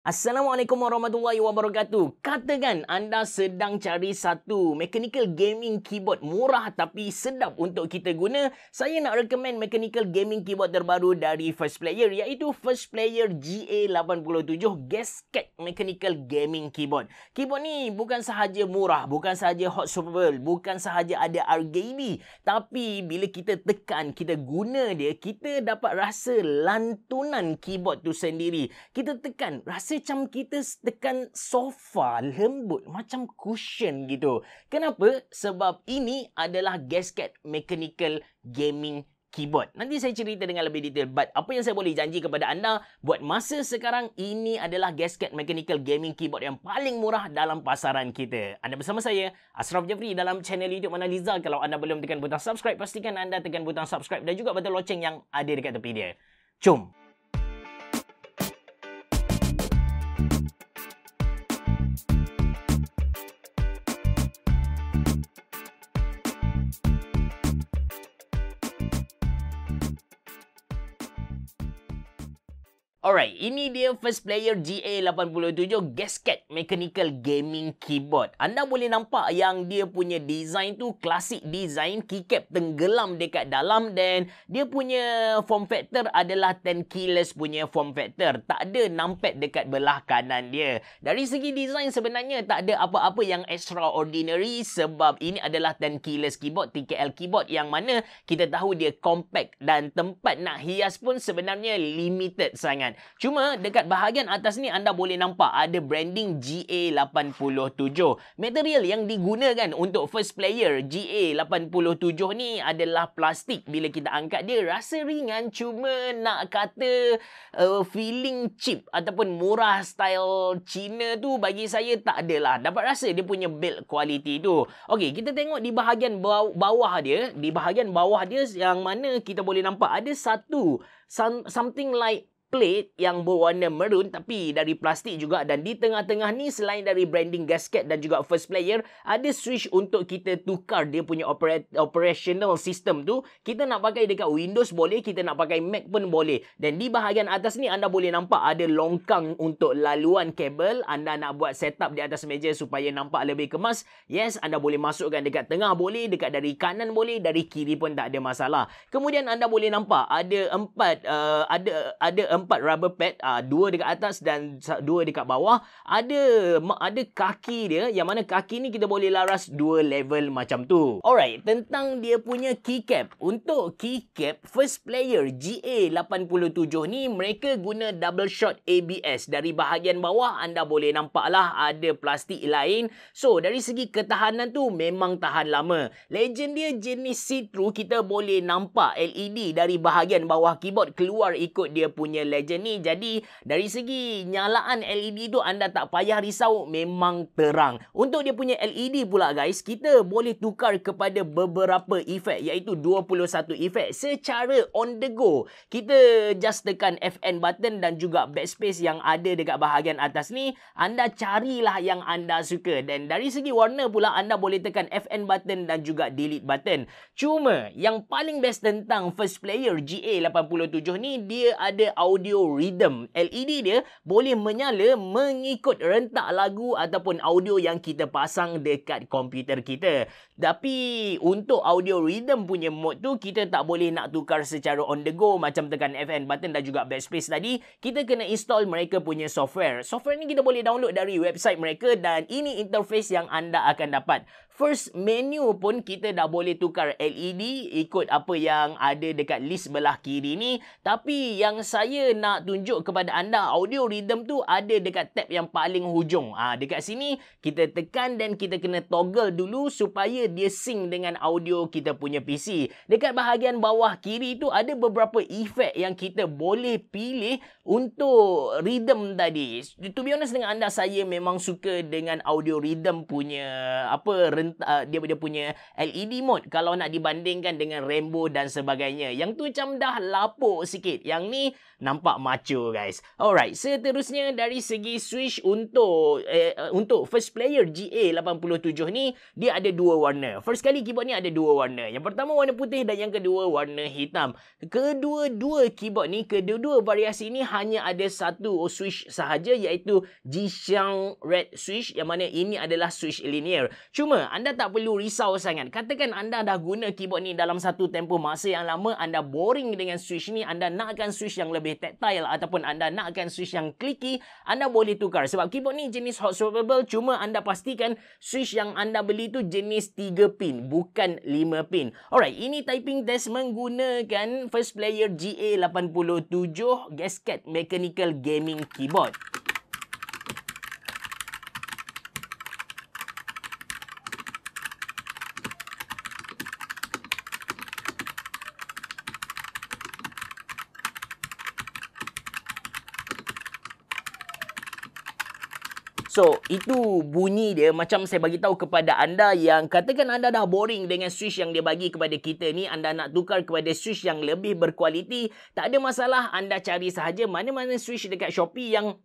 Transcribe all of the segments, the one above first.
Assalamualaikum warahmatullahi wabarakatuh. Katakan anda sedang cari satu mechanical gaming keyboard murah tapi sedap untuk kita guna. Saya nak recommend mechanical gaming keyboard terbaru dari First Player iaitu First Player GA87 Gasket Mechanical Gaming Keyboard. Keyboard ni bukan sahaja murah, bukan sahaja hot swappable, bukan sahaja ada RGB, tapi bila kita tekan, kita guna dia, kita dapat rasa lantunan keyboard tu sendiri. Kita tekan, rasa rasa macam kita tekan sofa lembut macam cushion gitu. Kenapa? Sebab ini adalah gasket mechanical gaming keyboard. Nanti saya cerita dengan lebih detail but apa yang saya boleh janji kepada anda buat masa sekarang ini adalah gasket mechanical gaming keyboard yang paling murah dalam pasaran kita. Anda bersama saya Asraf Jafri dalam channel YouTube Mana Liza. Kalau anda belum tekan butang subscribe pastikan anda tekan butang subscribe dan juga butang loceng yang ada dekat tepi dia. Jom! Alright, ini dia first player GA87 Gasket Mechanical Gaming Keyboard. Anda boleh nampak yang dia punya design tu klasik design keycap tenggelam dekat dalam dan dia punya form factor adalah 10 keyless punya form factor. Tak ada numpad dekat belah kanan dia. Dari segi design sebenarnya tak ada apa-apa yang extraordinary sebab ini adalah 10 keyless keyboard, TKL keyboard yang mana kita tahu dia compact dan tempat nak hias pun sebenarnya limited sangat. Cuma dekat bahagian atas ni anda boleh nampak ada branding GA87. Material yang digunakan untuk first player GA87 ni adalah plastik. Bila kita angkat dia rasa ringan cuma nak kata uh, feeling cheap ataupun murah style Cina tu bagi saya tak adalah. Dapat rasa dia punya build quality tu. Okey, kita tengok di bahagian bawah dia, di bahagian bawah dia yang mana kita boleh nampak ada satu something like plate yang berwarna merun tapi dari plastik juga dan di tengah-tengah ni selain dari branding gasket dan juga first player ada switch untuk kita tukar dia punya operat- operational system tu kita nak pakai dekat Windows boleh kita nak pakai Mac pun boleh dan di bahagian atas ni anda boleh nampak ada longkang untuk laluan kabel anda nak buat setup di atas meja supaya nampak lebih kemas yes anda boleh masukkan dekat tengah boleh dekat dari kanan boleh dari kiri pun tak ada masalah kemudian anda boleh nampak ada empat uh, ada ada empat rubber pad uh, dua dekat atas dan dua dekat bawah ada ada kaki dia yang mana kaki ni kita boleh laras dua level macam tu alright tentang dia punya keycap untuk keycap first player GA87 ni mereka guna double shot ABS dari bahagian bawah anda boleh nampak lah ada plastik lain so dari segi ketahanan tu memang tahan lama legend dia jenis see through kita boleh nampak LED dari bahagian bawah keyboard keluar ikut dia punya legend ni. Jadi dari segi nyalaan LED tu anda tak payah risau memang terang. Untuk dia punya LED pula guys, kita boleh tukar kepada beberapa efek iaitu 21 efek secara on the go. Kita just tekan FN button dan juga backspace yang ada dekat bahagian atas ni, anda carilah yang anda suka. Dan dari segi warna pula anda boleh tekan FN button dan juga delete button. Cuma yang paling best tentang first player GA87 ni dia ada audio audio rhythm. LED dia boleh menyala mengikut rentak lagu ataupun audio yang kita pasang dekat komputer kita. Tapi untuk audio rhythm punya mode tu kita tak boleh nak tukar secara on the go macam tekan FN button dan juga backspace tadi. Kita kena install mereka punya software. Software ni kita boleh download dari website mereka dan ini interface yang anda akan dapat. First menu pun kita dah boleh tukar LED ikut apa yang ada dekat list belah kiri ni. Tapi yang saya nak tunjuk kepada anda audio rhythm tu ada dekat tab yang paling hujung. ha, dekat sini kita tekan dan kita kena toggle dulu supaya dia sync dengan audio kita punya PC. Dekat bahagian bawah kiri tu ada beberapa efek yang kita boleh pilih untuk rhythm tadi. To be honest dengan anda saya memang suka dengan audio rhythm punya apa rent, uh, dia dia punya LED mode kalau nak dibandingkan dengan rainbow dan sebagainya. Yang tu macam dah lapuk sikit. Yang ni nampak macho guys. Alright, seterusnya dari segi switch untuk eh, uh, untuk first player GA87 ni dia ada dua warna. First kali keyboard ni ada dua warna. Yang pertama warna putih dan yang kedua warna hitam. Kedua-dua keyboard ni, kedua-dua variasi ni hanya ada satu switch sahaja iaitu Jixiang Red Switch yang mana ini adalah switch linear. Cuma anda tak perlu risau sangat. Katakan anda dah guna keyboard ni dalam satu tempoh masa yang lama, anda boring dengan switch ni, anda nakkan switch yang lebih tactile ataupun anda nakkan switch yang clicky, anda boleh tukar. Sebab keyboard ni jenis hot swappable, cuma anda pastikan switch yang anda beli tu jenis 3 pin, bukan 5 pin. Alright, ini typing test menggunakan First Player GA87 gasket mechanical gaming keyboard. So itu bunyi dia macam saya bagi tahu kepada anda yang katakan anda dah boring dengan switch yang dia bagi kepada kita ni anda nak tukar kepada switch yang lebih berkualiti tak ada masalah anda cari sahaja mana-mana switch dekat Shopee yang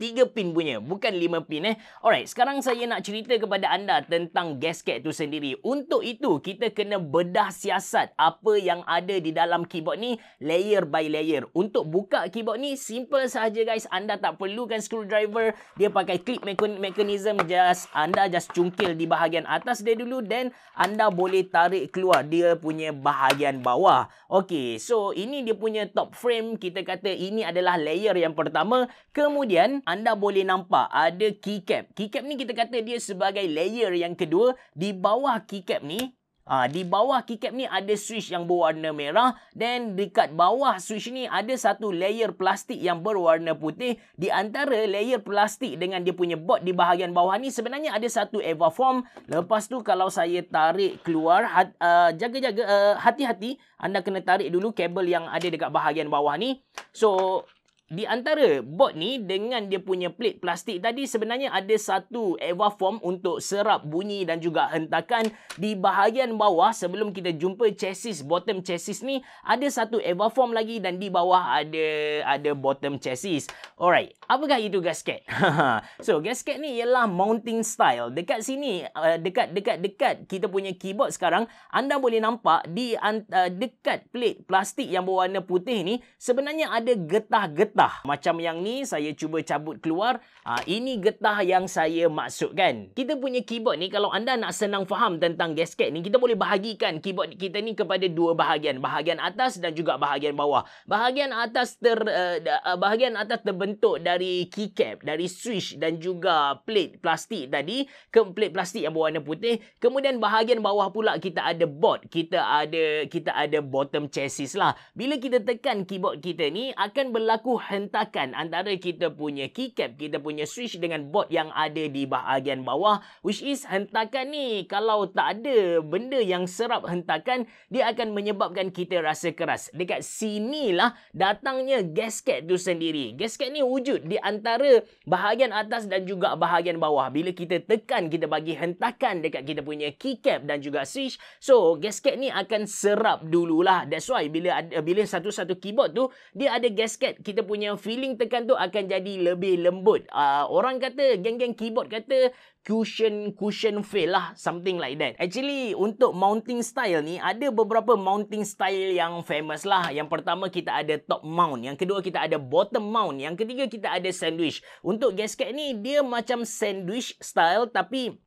tiga pin punya bukan lima pin eh alright sekarang saya nak cerita kepada anda tentang gasket tu sendiri untuk itu kita kena bedah siasat apa yang ada di dalam keyboard ni layer by layer untuk buka keyboard ni simple sahaja guys anda tak perlukan screwdriver dia pakai clip mechanism just anda just cungkil di bahagian atas dia dulu then anda boleh tarik keluar dia punya bahagian bawah Okay, so ini dia punya top frame kita kata ini adalah layer yang pertama kemudian anda boleh nampak ada keycap. Keycap ni kita kata dia sebagai layer yang kedua. Di bawah keycap ni, ha, di bawah keycap ni ada switch yang berwarna merah. Dan dekat bawah switch ni ada satu layer plastik yang berwarna putih. Di antara layer plastik dengan dia punya bot di bahagian bawah ni sebenarnya ada satu eva EvaForm. Lepas tu kalau saya tarik keluar, hat, uh, jaga-jaga, uh, hati-hati. Anda kena tarik dulu kabel yang ada dekat bahagian bawah ni. So, di antara bot ni dengan dia punya plate plastik tadi sebenarnya ada satu Eva form untuk serap bunyi dan juga hentakan di bahagian bawah sebelum kita jumpa chassis bottom chassis ni ada satu Eva form lagi dan di bawah ada ada bottom chassis. Alright, apakah itu gasket? so gasket ni ialah mounting style. Dekat sini eh, dekat dekat dekat kita punya keyboard sekarang anda boleh nampak di eh, dekat plate plastik yang berwarna putih ni sebenarnya ada getah-getah getah. Macam yang ni saya cuba cabut keluar. Ha, ini getah yang saya maksudkan. Kita punya keyboard ni kalau anda nak senang faham tentang gasket ni. Kita boleh bahagikan keyboard kita ni kepada dua bahagian. Bahagian atas dan juga bahagian bawah. Bahagian atas ter, uh, bahagian atas terbentuk dari keycap, dari switch dan juga plate plastik tadi. Ke plate plastik yang berwarna putih. Kemudian bahagian bawah pula kita ada board. Kita ada kita ada bottom chassis lah. Bila kita tekan keyboard kita ni akan berlaku hentakan antara kita punya keycap, kita punya switch dengan board yang ada di bahagian bawah which is hentakan ni kalau tak ada benda yang serap hentakan dia akan menyebabkan kita rasa keras. Dekat sinilah datangnya gasket tu sendiri. Gasket ni wujud di antara bahagian atas dan juga bahagian bawah. Bila kita tekan, kita bagi hentakan dekat kita punya keycap dan juga switch. So, gasket ni akan serap dululah. That's why bila ada, bila satu-satu keyboard tu dia ada gasket kita punya punya feeling tekan tu akan jadi lebih lembut. Uh, orang kata, geng-geng keyboard kata cushion cushion feel lah something like that actually untuk mounting style ni ada beberapa mounting style yang famous lah yang pertama kita ada top mount yang kedua kita ada bottom mount yang ketiga kita ada sandwich untuk gasket ni dia macam sandwich style tapi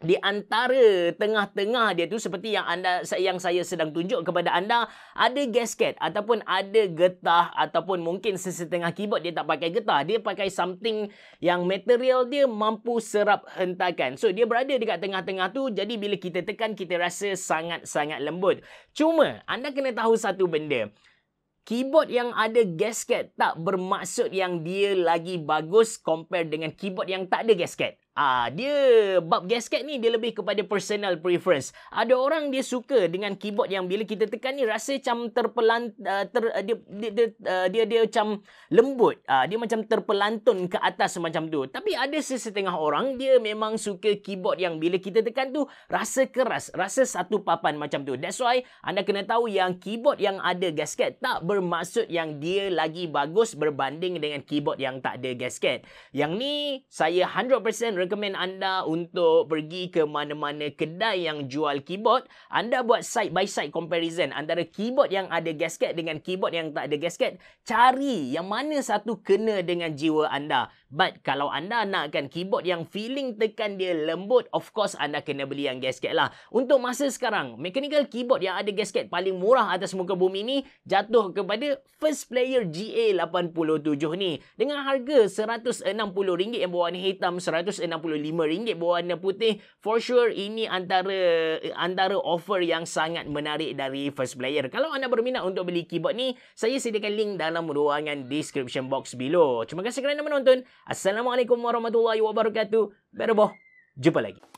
di antara tengah-tengah dia tu seperti yang anda yang saya sedang tunjuk kepada anda ada gasket ataupun ada getah ataupun mungkin sesetengah keyboard dia tak pakai getah dia pakai something yang material dia mampu serap hentakan so dia berada dekat tengah-tengah tu jadi bila kita tekan kita rasa sangat-sangat lembut cuma anda kena tahu satu benda Keyboard yang ada gasket tak bermaksud yang dia lagi bagus compare dengan keyboard yang tak ada gasket. Ah, dia bab gasket ni dia lebih kepada personal preference. Ada orang dia suka dengan keyboard yang bila kita tekan ni rasa macam terpelan uh, ter, uh, dia, dia, dia, uh, ah, dia dia dia macam lembut. Uh, dia macam terpelantun ke atas macam tu. Tapi ada sesetengah orang dia memang suka keyboard yang bila kita tekan tu rasa keras, rasa satu papan macam tu. That's why anda kena tahu yang keyboard yang ada gasket tak bermaksud yang dia lagi bagus berbanding dengan keyboard yang tak ada gasket. Yang ni saya 100% recommend anda untuk pergi ke mana-mana kedai yang jual keyboard, anda buat side by side comparison antara keyboard yang ada gasket dengan keyboard yang tak ada gasket, cari yang mana satu kena dengan jiwa anda. But kalau anda nakkan keyboard yang feeling tekan dia lembut, of course anda kena beli yang gasket lah. Untuk masa sekarang, mechanical keyboard yang ada gasket paling murah atas muka bumi ni jatuh kepada First Player GA87 ni. Dengan harga RM160 yang berwarna hitam, 160 RM65 berwarna putih. For sure ini antara eh, antara offer yang sangat menarik dari first player. Kalau anda berminat untuk beli keyboard ni, saya sediakan link dalam ruangan description box below. Terima kasih kerana menonton. Assalamualaikum warahmatullahi wabarakatuh. Berboh. Jumpa lagi.